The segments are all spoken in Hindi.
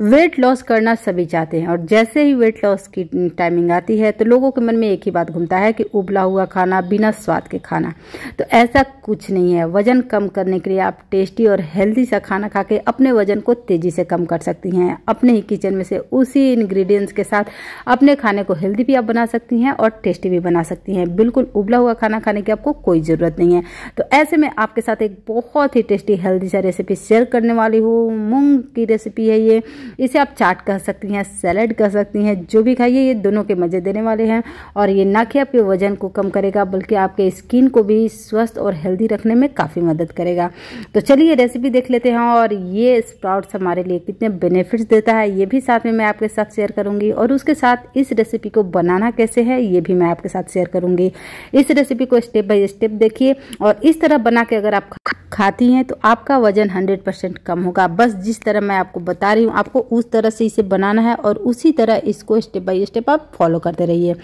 वेट लॉस करना सभी चाहते हैं और जैसे ही वेट लॉस की टाइमिंग आती है तो लोगों के मन में एक ही बात घूमता है कि उबला हुआ खाना बिना स्वाद के खाना तो ऐसा कुछ नहीं है वजन कम करने के लिए आप टेस्टी और हेल्दी सा खाना खा के अपने वजन को तेजी से कम कर सकती हैं अपने ही किचन में से उसी इन्ग्रीडियंट्स के साथ अपने खाने को हेल्दी भी आप बना सकती हैं और टेस्टी भी बना सकती हैं बिल्कुल उबला हुआ खाना खाने की आपको कोई ज़रूरत नहीं है तो ऐसे में आपके साथ एक बहुत ही टेस्टी हेल्दी सा रेसिपी शेयर करने वाली हूँ मूंग की रेसिपी है ये इसे आप चाट कह सकती हैं सैलड कह सकती हैं जो भी खाइए ये दोनों के मज़े देने वाले हैं और ये ना कि आपके वजन को कम करेगा बल्कि आपके स्किन को भी स्वस्थ और हेल्दी रखने में काफ़ी मदद करेगा तो चलिए रेसिपी देख लेते हैं और ये स्प्राउट्स हमारे लिए कितने बेनिफिट्स देता है ये भी साथ में मैं आपके साथ शेयर करूंगी और उसके साथ इस रेसिपी को बनाना कैसे है ये भी मैं आपके साथ शेयर करूंगी इस रेसिपी को स्टेप बाय स्टेप देखिए और इस तरह बना के अगर आप खाती हैं तो आपका वजन 100 परसेंट कम होगा बस जिस तरह मैं आपको बता रही हूँ आपको उस तरह से इसे बनाना है और उसी तरह इसको स्टेप बाय स्टेप आप फॉलो करते रहिए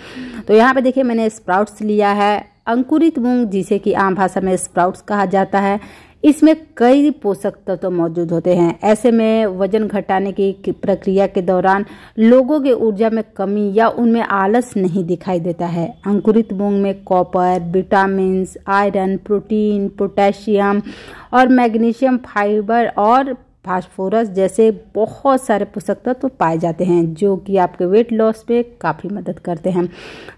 तो यहाँ पे देखिए मैंने स्प्राउट्स लिया है अंकुरित मूंग जिसे कि आम भाषा में स्प्राउट्स कहा जाता है इसमें कई पोषक तत्व तो मौजूद होते हैं ऐसे में वजन घटाने की प्रक्रिया के दौरान लोगों के ऊर्जा में कमी या उनमें आलस नहीं दिखाई देता है अंकुरित मूंग में copper vitamin iron protein potassium और मैग्नीशियम फाइबर और फास्फोरस जैसे बहुत सारे पोषक तत्व तो पाए जाते हैं जो कि आपके वेट लॉस में काफ़ी मदद करते हैं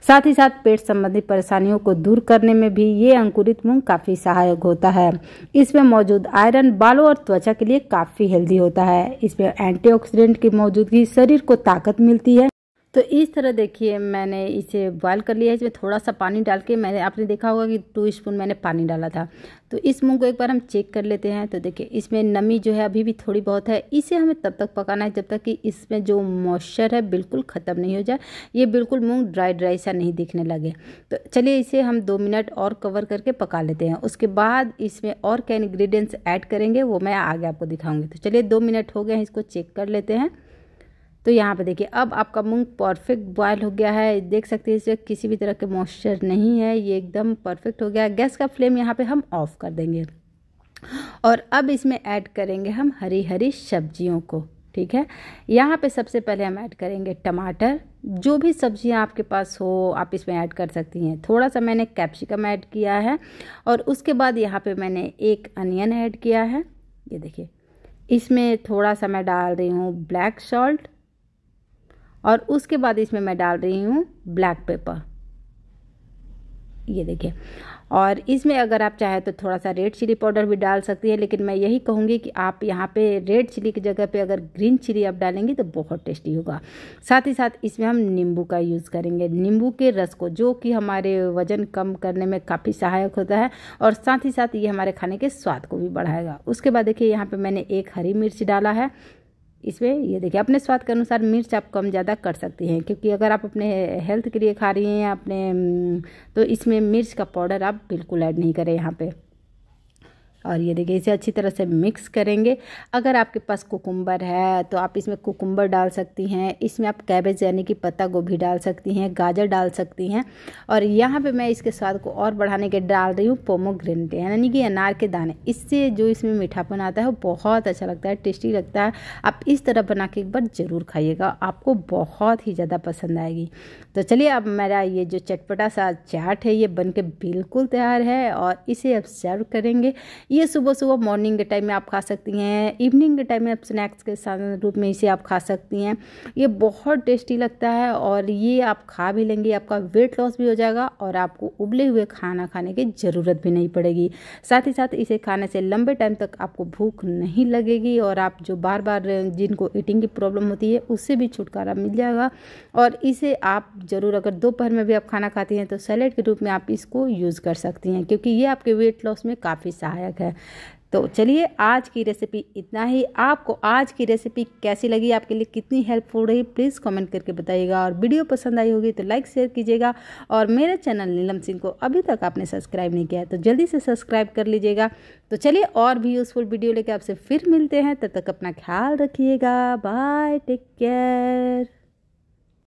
साथ ही साथ पेट संबंधी परेशानियों को दूर करने में भी ये अंकुरित मूंग काफ़ी सहायक होता है इसमें मौजूद आयरन बालों और त्वचा के लिए काफ़ी हेल्दी होता है इसमें एंटीऑक्सीडेंट की मौजूदगी शरीर को ताकत मिलती है तो इस तरह देखिए मैंने इसे बॉयल कर लिया है इसमें थोड़ा सा पानी डाल के मैंने आपने देखा होगा कि टू स्पून मैंने पानी डाला था तो इस मूंग को एक बार हम चेक कर लेते हैं तो देखिए इसमें नमी जो है अभी भी थोड़ी बहुत है इसे हमें तब तक पकाना है जब तक कि इसमें जो मॉइस्चर है बिल्कुल ख़त्म नहीं हो जाए ये बिल्कुल मूँग ड्राई ड्राई सा नहीं दिखने लगे तो चलिए इसे हम दो मिनट और कवर करके पका लेते हैं उसके बाद इसमें और क्या इन्ग्रीडियंट्स ऐड करेंगे वो मैं आगे आपको दिखाऊँगी तो चलिए दो मिनट हो गए हैं इसको चेक कर लेते हैं तो यहाँ पे देखिए अब आपका मूंग परफेक्ट बॉयल हो गया है देख सकते हैं इसमें किसी भी तरह के मॉइस्चर नहीं है ये एकदम परफेक्ट हो गया है गैस का फ्लेम यहाँ पे हम ऑफ़ कर देंगे और अब इसमें ऐड करेंगे हम हरी हरी सब्जियों को ठीक है यहाँ पे सबसे पहले हम ऐड करेंगे टमाटर जो भी सब्जियाँ आपके पास हो आप इसमें ऐड कर सकती हैं थोड़ा सा मैंने कैप्सिकम ऐड किया है और उसके बाद यहाँ पे मैंने एक अनियन ऐड किया है ये देखिए इसमें थोड़ा सा मैं डाल रही हूँ ब्लैक सॉल्ट और उसके बाद इसमें मैं डाल रही हूँ ब्लैक पेपर ये देखिए और इसमें अगर आप चाहें तो थोड़ा सा रेड चिली पाउडर भी डाल सकती है लेकिन मैं यही कहूँगी कि आप यहाँ पे रेड चिली की जगह पे अगर ग्रीन चिली आप डालेंगे तो बहुत टेस्टी होगा साथ ही साथ इसमें हम नींबू का यूज़ करेंगे नींबू के रस को जो कि हमारे वज़न कम करने में काफ़ी सहायक होता है और साथ ही साथ ये हमारे खाने के स्वाद को भी बढ़ाएगा उसके बाद देखिए यहाँ पर मैंने एक हरी मिर्च डाला है इसमें ये देखिए अपने स्वाद के अनुसार मिर्च आप कम ज़्यादा कर सकती हैं क्योंकि अगर आप अपने हेल्थ के लिए खा रही हैं अपने हम्म, तो इसमें मिर्च का पाउडर आप बिल्कुल ऐड नहीं करें यहाँ पर और ये देखिए इसे अच्छी तरह से मिक्स करेंगे अगर आपके पास कुकुम्बर है तो आप इसमें कुकुम्बर डाल सकती हैं इसमें आप कैबेज यानी कि पत्ता गोभी डाल सकती हैं गाजर डाल सकती हैं और यहाँ पे मैं इसके स्वाद को और बढ़ाने के डाल रही हूँ टी यानी कि अनार के दाने इससे जो इसमें मीठापन आता है वो बहुत अच्छा लगता है टेस्टी लगता है आप इस तरह बना के एक बार ज़रूर खाइएगा आपको बहुत ही ज़्यादा पसंद आएगी तो चलिए अब मेरा ये जो चटपटा सा चाट है ये बन के बिल्कुल तैयार है और इसे अब सर्व करेंगे ये सुबह सुबह मॉर्निंग के टाइम में आप खा सकती हैं इवनिंग के टाइम में आप स्नैक्स के साथ रूप में इसे आप खा सकती हैं ये बहुत टेस्टी लगता है और ये आप खा भी लेंगे आपका वेट लॉस भी हो जाएगा और आपको उबले हुए खाना खाने की ज़रूरत भी नहीं पड़ेगी साथ ही साथ इसे खाने से लंबे टाइम तक आपको भूख नहीं लगेगी और आप जो बार बार जिनको ईटिंग की प्रॉब्लम होती है उससे भी छुटकारा मिल जाएगा और इसे आप ज़रूर अगर दोपहर में भी आप खाना खाती हैं तो सैलेड के रूप में आप इसको यूज़ कर सकती हैं क्योंकि ये आपके वेट लॉस में काफ़ी सहायक है है तो चलिए आज की रेसिपी इतना ही आपको आज की रेसिपी कैसी लगी आपके लिए कितनी हेल्पफुल रही प्लीज़ कमेंट करके बताइएगा और वीडियो पसंद आई होगी तो लाइक शेयर कीजिएगा और मेरे चैनल नीलम सिंह को अभी तक आपने सब्सक्राइब नहीं किया है तो जल्दी से सब्सक्राइब कर लीजिएगा तो चलिए और भी यूज़फुल वीडियो लेकर आपसे फिर मिलते हैं तब तक अपना ख्याल रखिएगा बाय टेक केयर